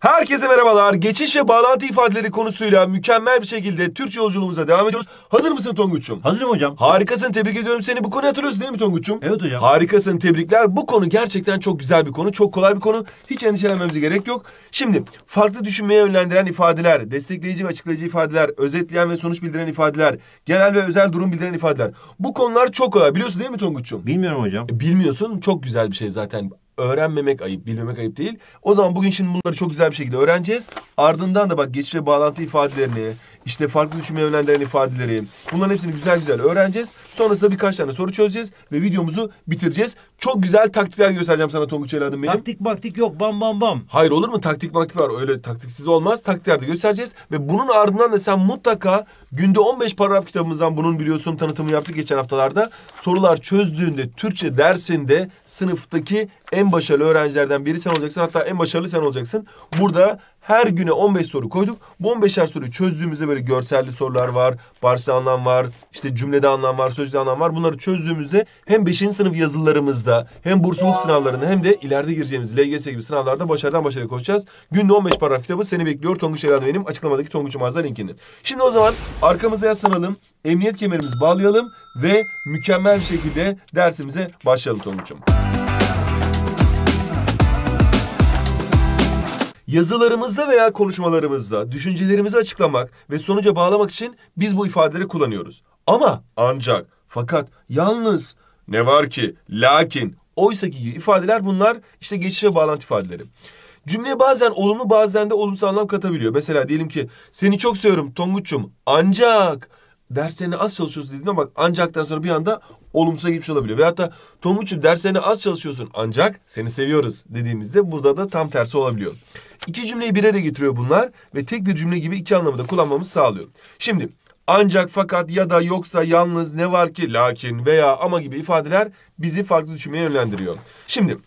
Herkese merhabalar. Geçiş ve bağlantı ifadeleri konusuyla mükemmel bir şekilde Türkçe yolculuğumuza devam ediyoruz. Hazır mısın Tonguç'um? Hazırım hocam. Harikasın. Tebrik ediyorum seni. Bu konu hatırlıyorsun değil mi Tonguç'um? Evet hocam. Harikasın. Tebrikler. Bu konu gerçekten çok güzel bir konu. Çok kolay bir konu. Hiç endişelenmemize gerek yok. Şimdi farklı düşünmeye yönlendiren ifadeler, destekleyici ve açıklayıcı ifadeler, özetleyen ve sonuç bildiren ifadeler, genel ve özel durum bildiren ifadeler. Bu konular çok kolay. Biliyorsun değil mi Tonguç'um? Bilmiyorum hocam. E, bilmiyorsun. Çok güzel bir şey zaten öğrenmemek ayıp, bilmemek ayıp değil. O zaman bugün şimdi bunları çok güzel bir şekilde öğreneceğiz. Ardından da bak geçiş ve bağlantı ifadelerini, işte farklı düşünme yönlendiren ifadeleri. Bunların hepsini güzel güzel öğreneceğiz. Sonrasında birkaç tane soru çözeceğiz ve videomuzu bitireceğiz. Çok güzel taktikler göstereceğim sana Tonguç Eladım benim. Taktik maktik yok bam bam bam. Hayır olur mu? Taktik maktik var. Öyle taktiksiz olmaz. Taktikler de göstereceğiz. Ve bunun ardından da sen mutlaka günde 15 paragraf kitabımızdan bunun biliyorsun tanıtımı yaptık geçen haftalarda. Sorular çözdüğünde Türkçe dersinde sınıftaki en başarılı öğrencilerden biri sen olacaksın. Hatta en başarılı sen olacaksın. Burada her güne 15 soru koyduk. Bu 15'er soru çözdüğümüzde böyle görselli sorular var, parçalı anlam var, işte cümlede anlam var, sözde anlam var. Bunları çözdüğümüzde hem 5. sınıf yazılarımızda hem bursluluk sınavlarında hem de ileride gireceğimiz LGS gibi sınavlarda başarıdan başarıya koşacağız. Günde 15 paragraf kitabı seni bekliyor. Tonguç Elhan benim açıklamadaki Tonguç Umaz'da linkini. Şimdi o zaman arkamıza yaslanalım, emniyet kemerimizi bağlayalım ve mükemmel bir şekilde dersimize başlayalım Tonguç'um. Yazılarımızda veya konuşmalarımızda düşüncelerimizi açıklamak ve sonuca bağlamak için biz bu ifadeleri kullanıyoruz. Ama ancak, fakat, yalnız, ne var ki, lakin, oysa ki ifadeler bunlar işte geçiş ve bağlantı ifadeleri. Cümleye bazen olumlu bazen de olumsuz anlam katabiliyor. Mesela diyelim ki seni çok seviyorum Tonguç'um ancak derslerini az çalışıyorsun dediğinde bak ancaktan sonra bir anda olumsuza gitmiş olabiliyor. Veyahut da Tomuç'u derslerini az çalışıyorsun ancak seni seviyoruz dediğimizde burada da tam tersi olabiliyor. İki cümleyi bir araya getiriyor bunlar ve tek bir cümle gibi iki anlamı da kullanmamız sağlıyor. Şimdi ancak fakat ya da yoksa yalnız ne var ki lakin veya ama gibi ifadeler bizi farklı düşünmeye yönlendiriyor. Şimdi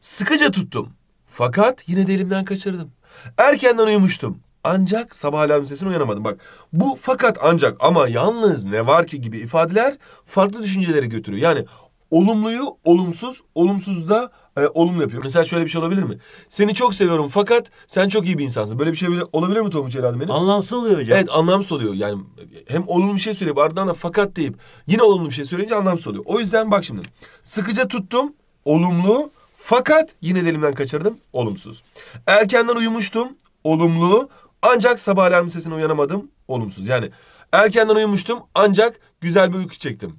sıkıca tuttum fakat yine de elimden kaçırdım. Erkenden uyumuştum ancak sabah alarm sesini uyanamadım. Bak bu fakat ancak ama yalnız ne var ki gibi ifadeler farklı düşüncelere götürüyor. Yani olumluyu olumsuz, olumsuz da e, olumlu yapıyor. Mesela şöyle bir şey olabilir mi? Seni çok seviyorum fakat sen çok iyi bir insansın. Böyle bir şey olabilir mi Tomuç Elad benim? Anlamsız oluyor hocam. Evet anlamsız oluyor. Yani hem olumlu bir şey söyleyip ardından da fakat deyip yine olumlu bir şey söyleyince anlamsız oluyor. O yüzden bak şimdi sıkıca tuttum olumlu fakat yine de elimden kaçırdım olumsuz. Erkenden uyumuştum olumlu ancak sabah alarm sesine uyanamadım. Olumsuz yani. Erkenden uyumuştum ancak güzel bir uyku çektim.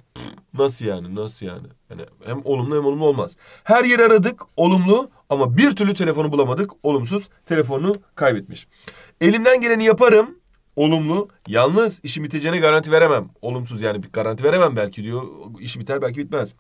Nasıl yani? Nasıl yani? Yani hem olumlu hem olumlu olmaz. Her yeri aradık. Olumlu ama bir türlü telefonu bulamadık. Olumsuz. telefonu kaybetmiş. Elimden geleni yaparım. Olumlu. Yalnız işim biteceğine garanti veremem. Olumsuz yani bir garanti veremem belki diyor. İşi biter belki bitmez.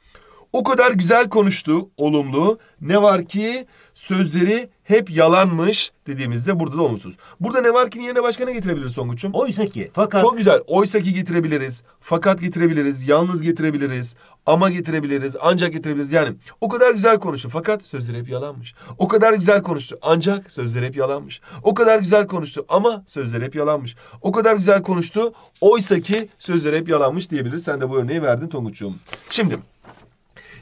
O kadar güzel konuştu olumlu. Ne var ki sözleri hep yalanmış dediğimizde burada da olumsuz. Burada ne var ki yerine başka ne getirebiliriz Songuç'um? Oysa ki fakat... Çok güzel. Oysa ki getirebiliriz. Fakat getirebiliriz. Yalnız getirebiliriz. Ama getirebiliriz. Ancak getirebiliriz. Yani o kadar güzel konuştu fakat sözleri hep yalanmış. O kadar güzel konuştu ancak sözleri hep yalanmış. O kadar güzel konuştu ama sözleri hep yalanmış. O kadar güzel konuştu oysa ki sözleri hep yalanmış diyebiliriz. Sen de bu örneği verdin Tonguç'um. Şimdi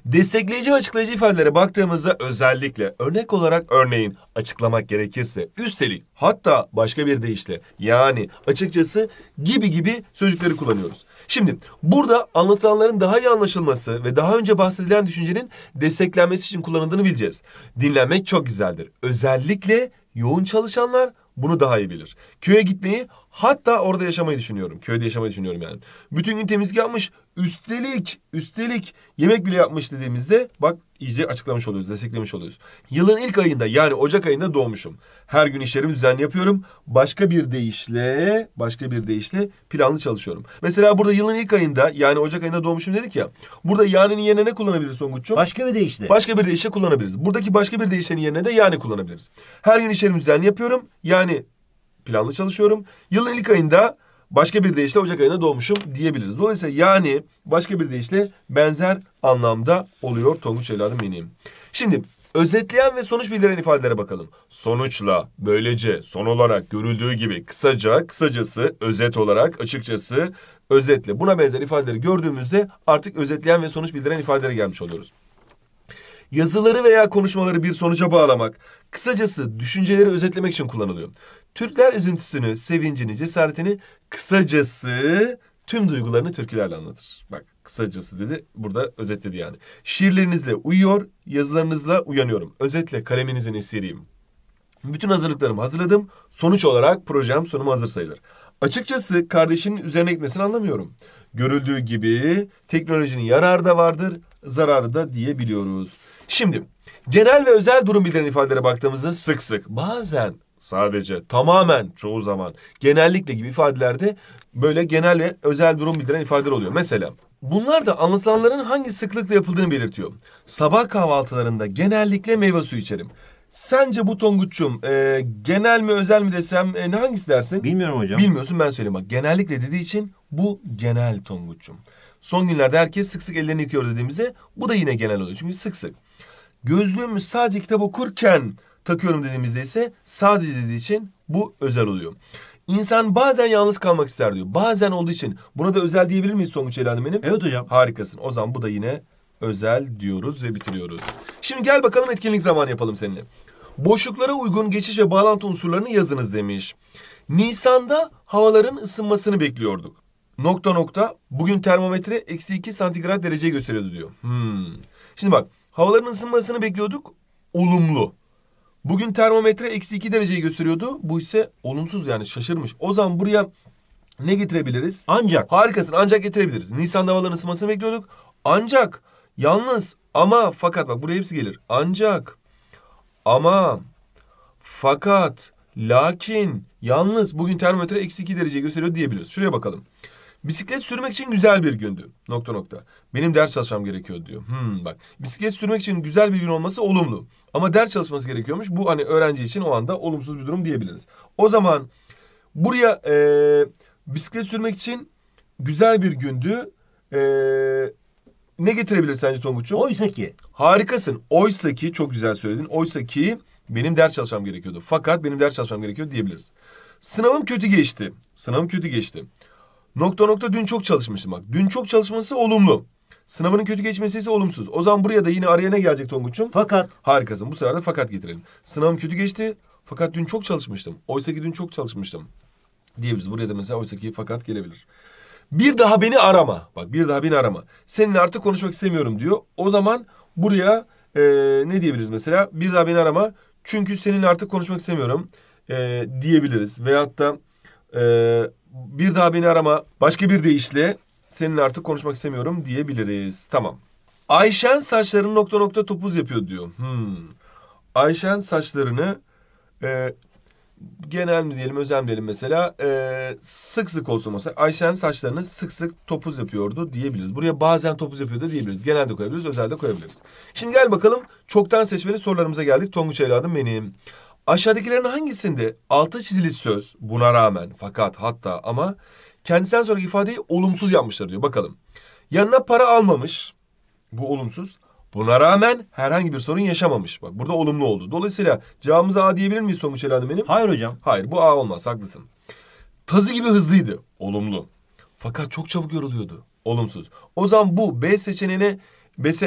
Destekleyici ve açıklayıcı ifadelere baktığımızda özellikle örnek olarak örneğin açıklamak gerekirse üstelik hatta başka bir deyişle yani açıkçası gibi gibi sözcükleri kullanıyoruz. Şimdi burada anlatılanların daha iyi anlaşılması ve daha önce bahsedilen düşüncenin desteklenmesi için kullanıldığını bileceğiz. Dinlenmek çok güzeldir. Özellikle yoğun çalışanlar bunu daha iyi bilir. Köye gitmeyi hatta orada yaşamayı düşünüyorum. Köyde yaşamayı düşünüyorum yani. Bütün gün temizlik yapmış. Üstelik, üstelik yemek bile yapmış dediğimizde bak iyice açıklamış oluyoruz, desteklemiş oluyoruz. Yılın ilk ayında yani Ocak ayında doğmuşum. Her gün işlerimi düzenli yapıyorum. Başka bir deyişle, başka bir deyişle planlı çalışıyorum. Mesela burada yılın ilk ayında yani Ocak ayında doğmuşum dedik ya. Burada yani'nin yerine ne kullanabiliriz Songuç'cum? Başka bir deyişle. Başka bir deyişle kullanabiliriz. Buradaki başka bir deyişlerin yerine de yani kullanabiliriz. Her gün işlerimi düzenli yapıyorum. Yani planlı çalışıyorum. Yılın ilk ayında Başka bir deyişle Ocak ayında doğmuşum diyebiliriz. Dolayısıyla yani başka bir deyişle benzer anlamda oluyor Tonguç evladım benim. Şimdi özetleyen ve sonuç bildiren ifadelere bakalım. Sonuçla, böylece, son olarak, görüldüğü gibi, kısaca, kısacası, özet olarak, açıkçası, özetle. Buna benzer ifadeleri gördüğümüzde artık özetleyen ve sonuç bildiren ifadelere gelmiş oluyoruz yazıları veya konuşmaları bir sonuca bağlamak, kısacası düşünceleri özetlemek için kullanılıyor. Türkler üzüntüsünü, sevincini, cesaretini kısacası tüm duygularını türkülerle anlatır. Bak kısacası dedi burada özetledi yani. Şiirlerinizle uyuyor, yazılarınızla uyanıyorum. Özetle kaleminizin eseriyim. Bütün hazırlıklarımı hazırladım. Sonuç olarak projem sunumu hazır sayılır. Açıkçası kardeşinin üzerine gitmesini anlamıyorum. Görüldüğü gibi teknolojinin yararı da vardır, zararı da diyebiliyoruz. Şimdi genel ve özel durum bildiren ifadelere baktığımızda sık sık bazen sadece tamamen çoğu zaman genellikle gibi ifadelerde böyle genel ve özel durum bildiren ifadeler oluyor. Mesela bunlar da anlatılanların hangi sıklıkla yapıldığını belirtiyor. Sabah kahvaltılarında genellikle meyve suyu içerim. Sence bu Tonguç'um e, genel mi özel mi desem e, ne hangisi dersin? Bilmiyorum hocam. Bilmiyorsun ben söyleyeyim bak. Genellikle dediği için bu genel Tonguç'um. Son günlerde herkes sık sık ellerini yıkıyor dediğimize bu da yine genel oluyor. Çünkü sık sık. Gözlüğümü sadece kitap okurken takıyorum dediğimizde ise sadece dediği için bu özel oluyor. İnsan bazen yalnız kalmak ister diyor. Bazen olduğu için. Buna da özel diyebilir miyiz Tonguç Elan'ım benim? Evet hocam. Harikasın. O zaman bu da yine özel diyoruz ve bitiriyoruz. Şimdi gel bakalım etkinlik zamanı yapalım seninle. Boşluklara uygun geçiş ve bağlantı unsurlarını yazınız demiş. Nisan'da havaların ısınmasını bekliyorduk. Nokta nokta bugün termometre eksi 2 santigrat derece gösteriyordu diyor. Hmm. Şimdi bak havaların ısınmasını bekliyorduk. Olumlu. Bugün termometre eksi 2 dereceyi gösteriyordu. Bu ise olumsuz yani şaşırmış. O zaman buraya ne getirebiliriz? Ancak. Harikasın ancak getirebiliriz. Nisan'da havaların ısınmasını bekliyorduk. Ancak Yalnız ama fakat bak buraya hepsi gelir. Ancak ama fakat lakin yalnız bugün termometre eksi 2 derece gösteriyor diyebiliriz. Şuraya bakalım. Bisiklet sürmek için güzel bir gündü. Nokta nokta. Benim ders çalışmam gerekiyor diyor. Hmm bak. Bisiklet sürmek için güzel bir gün olması olumlu. Ama ders çalışması gerekiyormuş. Bu hani öğrenci için o anda olumsuz bir durum diyebiliriz. O zaman buraya e, bisiklet sürmek için güzel bir gündü. E, ne getirebilir sence Tonguç'um? Oysa ki. Harikasın. Oysa ki çok güzel söyledin. Oysa ki benim ders çalışmam gerekiyordu. Fakat benim ders çalışmam gerekiyor diyebiliriz. Sınavım kötü geçti. Sınavım kötü geçti. Nokta nokta dün çok çalışmıştım bak. Dün çok çalışması olumlu. Sınavının kötü geçmesi ise olumsuz. O zaman buraya da yine araya ne gelecek Tonguç'um? Fakat. Harikasın. Bu sefer de fakat getirelim. Sınavım kötü geçti. Fakat dün çok çalışmıştım. Oysa ki dün çok çalışmıştım. Diyebiliriz. Buraya da mesela oysa ki fakat gelebilir. Bir daha beni arama. Bak bir daha beni arama. Seninle artık konuşmak istemiyorum diyor. O zaman buraya e, ne diyebiliriz mesela? Bir daha beni arama. Çünkü seninle artık konuşmak istemiyorum e, diyebiliriz. Veyahut da e, bir daha beni arama. Başka bir deyişle seninle artık konuşmak istemiyorum diyebiliriz. Tamam. Ayşen saçlarını nokta nokta topuz yapıyor diyor. Hmm. Ayşen saçlarını e, genel mi diyelim özel mi diyelim mesela e, sık sık olsun mesela Ayşe'nin saçlarını sık sık topuz yapıyordu diyebiliriz. Buraya bazen topuz yapıyor da diyebiliriz. Genelde koyabiliriz özelde koyabiliriz. Şimdi gel bakalım çoktan seçmeli sorularımıza geldik. Tonguç evladım benim. Aşağıdakilerin hangisinde altı çizili söz buna rağmen fakat hatta ama kendisinden sonraki ifadeyi olumsuz yapmışlar diyor. Bakalım. Yanına para almamış. Bu olumsuz. Buna rağmen herhangi bir sorun yaşamamış. Bak burada olumlu oldu. Dolayısıyla cevabımıza A diyebilir miyiz Sonuç Hanım benim? Hayır hocam. Hayır bu A olmaz haklısın. Tazı gibi hızlıydı. Olumlu. Fakat çok çabuk yoruluyordu. Olumsuz. O zaman bu B seçeneğine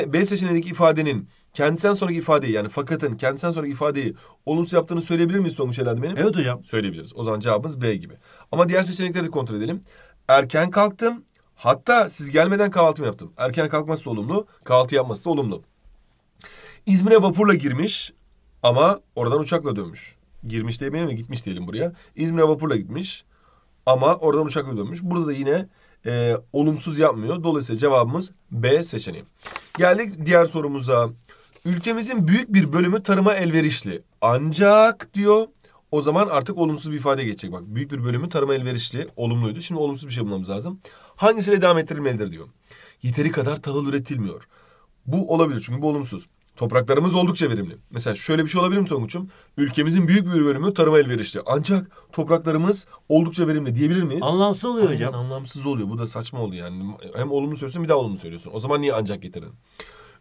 B, seçeneğindeki ifadenin kendisinden sonraki ifadeyi yani fakatın kendisinden sonraki ifadeyi olumsuz yaptığını söyleyebilir miyiz Sonuç herhalde benim? Evet hocam. Söyleyebiliriz. O zaman cevabımız B gibi. Ama diğer seçenekleri de kontrol edelim. Erken kalktım, Hatta siz gelmeden kahvaltımı yaptım. Erken kalkması da olumlu, kahvaltı yapması da olumlu. İzmir'e vapurla girmiş ama oradan uçakla dönmüş. Girmiş diyemeyelim mi? Gitmiş diyelim buraya. İzmir'e vapurla gitmiş ama oradan uçakla dönmüş. Burada da yine e, olumsuz yapmıyor. Dolayısıyla cevabımız B seçeneği. Geldik diğer sorumuza. Ülkemizin büyük bir bölümü tarıma elverişli. Ancak diyor o zaman artık olumsuz bir ifade geçecek. Bak büyük bir bölümü tarıma elverişli. Olumluydu. Şimdi olumsuz bir şey bulmamız lazım hangisiyle devam ettirilmelidir diyor. Yeteri kadar tahıl üretilmiyor. Bu olabilir çünkü bu olumsuz. Topraklarımız oldukça verimli. Mesela şöyle bir şey olabilir mi Tonguç'um? Ülkemizin büyük bir bölümü tarıma elverişli. Ancak topraklarımız oldukça verimli diyebilir miyiz? Anlamsız oluyor Aynen, hocam. Anlamsız oluyor. Bu da saçma oluyor yani. Hem olumlu söylüyorsun bir daha olumlu söylüyorsun. O zaman niye ancak getirdin?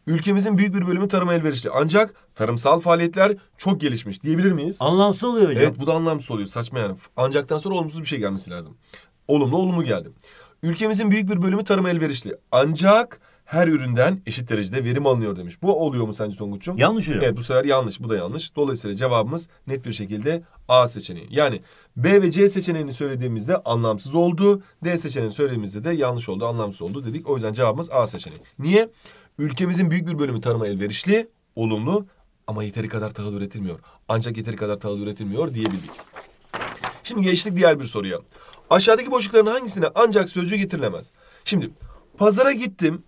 Ülkemizin büyük bir bölümü tarıma elverişli. Ancak tarımsal faaliyetler çok gelişmiş diyebilir miyiz? Anlamsız oluyor hocam. Evet bu da anlamsız oluyor. Saçma yani. Ancaktan sonra olumsuz bir şey gelmesi lazım. Olumlu olumlu geldi. Ülkemizin büyük bir bölümü tarım elverişli. Ancak her üründen eşit derecede verim alınıyor demiş. Bu oluyor mu sence Tonguç'um? Yanlış hocam. Evet bu sefer yanlış bu da yanlış. Dolayısıyla cevabımız net bir şekilde A seçeneği. Yani B ve C seçeneğini söylediğimizde anlamsız oldu. D seçeneğini söylediğimizde de yanlış oldu anlamsız oldu dedik. O yüzden cevabımız A seçeneği. Niye? Ülkemizin büyük bir bölümü tarıma elverişli, olumlu ama yeteri kadar tahıl üretilmiyor. Ancak yeteri kadar tahıl üretilmiyor diyebildik. Şimdi geçtik diğer bir soruya. Aşağıdaki boşlukların hangisine ancak sözcüğü getirilemez? Şimdi pazara gittim.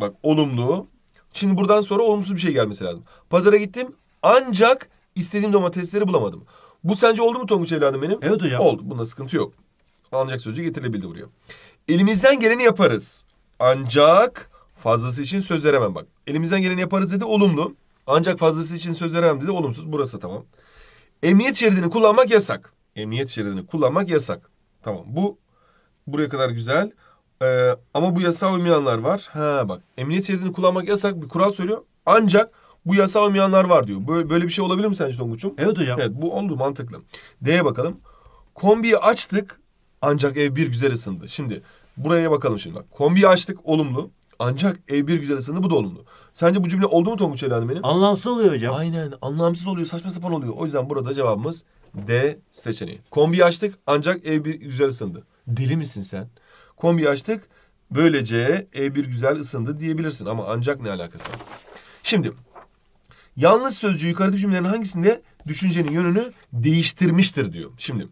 Bak olumlu. Şimdi buradan sonra olumsuz bir şey gelmesi lazım. Pazara gittim ancak istediğim domatesleri bulamadım. Bu sence oldu mu Tonguç evladım benim? Evet hocam. Oldu. Bunda sıkıntı yok. Ancak sözcüğü getirilebildi buraya. Elimizden geleni yaparız. Ancak fazlası için söz veremem bak. Elimizden geleni yaparız dedi olumlu. Ancak fazlası için söz veremem dedi olumsuz. Burası tamam. Emniyet şeridini kullanmak yasak. Emniyet şeridini kullanmak yasak. Tamam bu buraya kadar güzel. Ee, ama bu yasa uymayanlar var. Ha bak emniyet şeridini kullanmak yasak bir kural söylüyor. Ancak bu yasa uymayanlar var diyor. Böyle, böyle bir şey olabilir mi sence Tonguç'um? Evet hocam. Evet bu oldu mantıklı. D'ye bakalım. Kombiyi açtık ancak ev bir güzel ısındı. Şimdi buraya bakalım şimdi bak. Kombiyi açtık olumlu. Ancak ev bir güzel ısındı bu da olumlu. Sence bu cümle oldu mu Tonguç Elhan'ım benim? Anlamsız oluyor hocam. Aynen anlamsız oluyor saçma sapan oluyor. O yüzden burada cevabımız D seçeneği. Kombi açtık ancak E1 güzel ısındı. Deli misin sen? Kombi açtık böylece E1 güzel ısındı diyebilirsin ama ancak ne alakası var? Şimdi yalnız sözcüğü yukarıdaki cümlelerin hangisinde düşüncenin yönünü değiştirmiştir diyor. Şimdi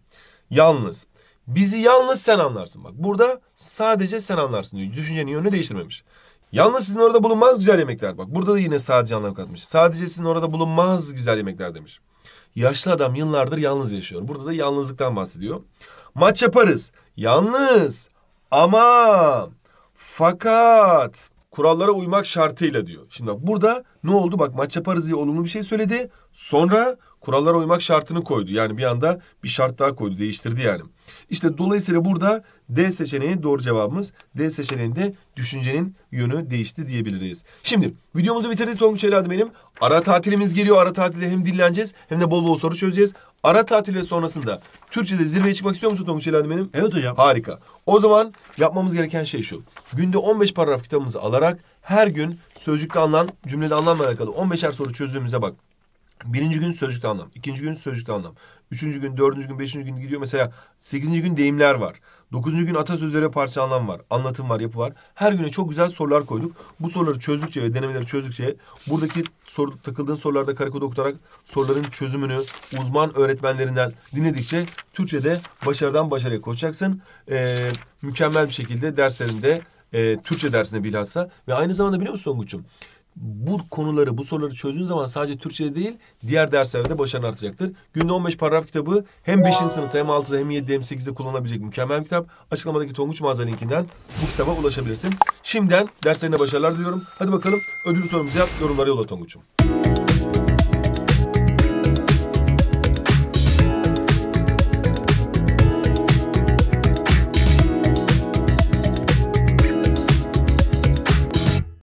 yalnız bizi yalnız sen anlarsın bak. Burada sadece sen anlarsın diyor. Düşüncenin yönünü değiştirmemiş. Yalnız sizin orada bulunmaz güzel yemekler. Bak burada da yine sadece anlam katmış. Sadece sizin orada bulunmaz güzel yemekler demiş. Yaşlı adam yıllardır yalnız yaşıyor. Burada da yalnızlıktan bahsediyor. Maç yaparız. Yalnız ama fakat kurallara uymak şartıyla diyor. Şimdi bak burada ne oldu? Bak maç yaparız diye olumlu bir şey söyledi. Sonra kurallara uymak şartını koydu. Yani bir anda bir şart daha koydu, değiştirdi yani. İşte dolayısıyla burada D seçeneği doğru cevabımız. D seçeneğinde düşüncenin yönü değişti diyebiliriz. Şimdi videomuzu bitirdik Tonguç Eladi benim. Ara tatilimiz geliyor. Ara tatilde hem dinleneceğiz hem de bol bol soru çözeceğiz. Ara tatil ve sonrasında Türkçe'de zirveye çıkmak istiyor musun Tonguç Eladi benim? Evet hocam. Harika. O zaman yapmamız gereken şey şu. Günde 15 paragraf kitabımızı alarak her gün sözcükte anlam, cümlede anlamla alakalı 15'er soru çözdüğümüze bak. Birinci gün sözcükte anlam, ikinci gün sözcükte anlam, üçüncü gün, dördüncü gün, beşinci gün gidiyor. Mesela sekizinci gün deyimler var. Dokuzuncu gün atasözlere parça anlam var, anlatım var, yapı var. Her güne çok güzel sorular koyduk. Bu soruları çözdükçe ve denemeleri çözdükçe buradaki soru, takıldığın sorularda karekoda okutarak soruların çözümünü uzman öğretmenlerinden dinledikçe Türkçe'de başarıdan başarıya koşacaksın. Ee, mükemmel bir şekilde derslerinde, e, Türkçe dersinde bilhassa ve aynı zamanda biliyor musun Tonguç'um? bu konuları, bu soruları çözdüğün zaman sadece Türkçe'de değil, diğer derslerde de başarın artacaktır. Günde 15 paragraf kitabı hem 5. sınıfta hem 6'da hem 7'de hem 8'de kullanabilecek mükemmel bir kitap. Açıklamadaki Tonguç Mağaza linkinden bu kitaba ulaşabilirsin. Şimdiden derslerine başarılar diliyorum. Hadi bakalım ödül sorumuzu yap, yorumlara yola Tonguç'um.